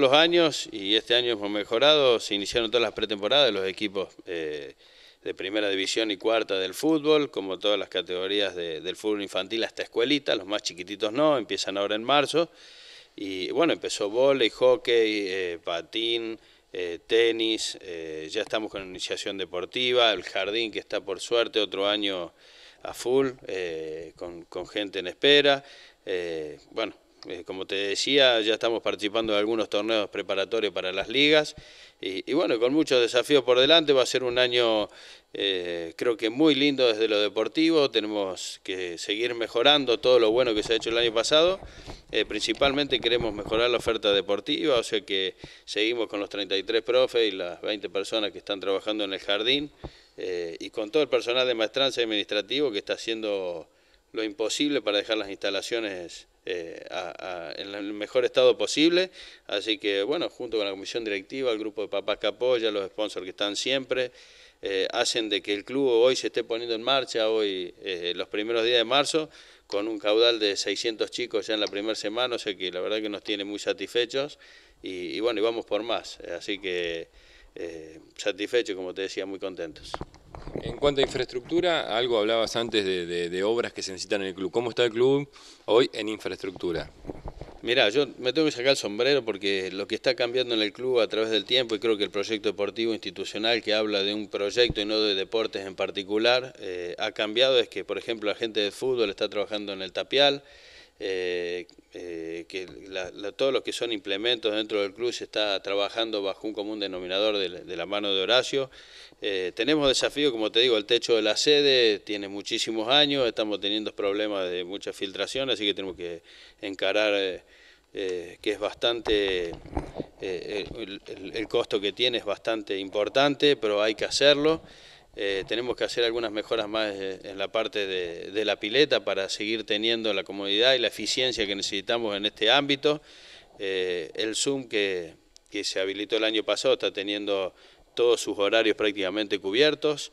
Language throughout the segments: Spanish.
los años y este año hemos mejorado, se iniciaron todas las pretemporadas de los equipos eh, de primera división y cuarta del fútbol, como todas las categorías del fútbol infantil hasta escuelita, los más chiquititos no, empiezan ahora en marzo. Y bueno, empezó volei, hockey, eh, patín, eh, tenis, ya estamos con iniciación deportiva, el jardín que está por suerte otro año a full, con, con, gente en espera. bueno, eh, como te decía, ya estamos participando de algunos torneos preparatorios para las ligas y, bueno, con muchos desafíos por delante, va a ser un año eh, creo que muy lindo desde lo deportivo, tenemos que seguir mejorando todo lo bueno que se ha hecho el año pasado, eh, principalmente queremos mejorar la oferta deportiva, o sea que seguimos con los 33 profes y las 20 personas que están trabajando en el jardín y con todo el personal de maestranza y administrativo que está haciendo lo imposible para dejar las instalaciones eh, en el mejor estado posible. Así que, bueno, junto con la comisión directiva, el grupo de papás que apoya, los sponsors que están siempre, eh, hacen de que el club hoy se esté poniendo en marcha, hoy, eh, los primeros días de marzo, con un caudal de 600 chicos ya en la primera semana, o sea que la verdad que nos tiene muy satisfechos y, y bueno, y vamos por más. Así que satisfechos, como te decía, muy contentos. En cuanto a infraestructura, algo hablabas antes de, obras que se necesitan en el club. ¿Cómo está el club hoy en infraestructura? Mirá, yo me tengo que sacar el sombrero porque lo que está cambiando en el club a través del tiempo, y creo que el proyecto deportivo institucional que habla de un proyecto y no de deportes en particular, eh, ha cambiado, es que por ejemplo la gente de fútbol está trabajando en el tapial, eh, eh, que todos los que son implementos dentro del club se está trabajando bajo un común denominador de, la mano de Horacio. Eh, tenemos desafíos, como te digo, el techo de la sede tiene muchísimos años, estamos teniendo problemas de mucha filtración, así que tenemos que encarar que es bastante... el costo que tiene es bastante importante, pero hay que hacerlo. Eh, tenemos que hacer algunas mejoras más eh, en la parte de, la pileta para seguir teniendo la comodidad y la eficiencia que necesitamos en este ámbito. Eh, el Zoom que, se habilitó el año pasado está teniendo todos sus horarios prácticamente cubiertos.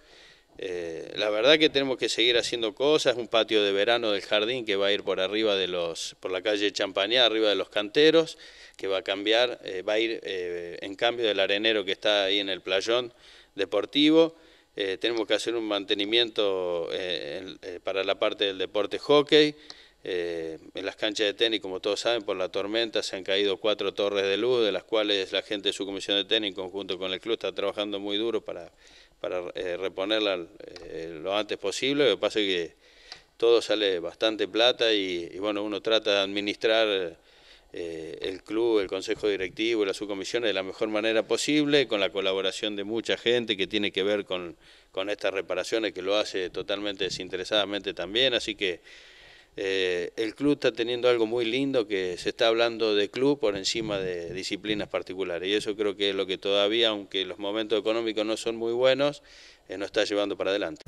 la verdad que tenemos que seguir haciendo cosas, un patio de verano del jardín que va a ir por arriba de los, por la calle Champañá, arriba de los canteros, que va a cambiar, va a ir en cambio del arenero que está ahí en el playón deportivo. Eh, tenemos que hacer un mantenimiento eh, eh, para la parte del deporte hockey. en las canchas de tenis, como todos saben, por la tormenta se han caído cuatro torres de luz, de las cuales la gente de su comisión de tenis, en conjunto con el club, está trabajando muy duro para, para reponerla lo antes posible. Lo que pasa es que todo sale bastante plata y, y bueno, uno trata de administrar eh, el club, el consejo directivo, y la subcomisión de la mejor manera posible, con la colaboración de mucha gente que tiene que ver con, estas reparaciones, que lo hace totalmente desinteresadamente también. Así que eh, el club está teniendo algo muy lindo, que se está hablando de club por encima de disciplinas particulares. Y eso creo que es lo que todavía, aunque los momentos económicos no son muy buenos, eh, nos está llevando para adelante.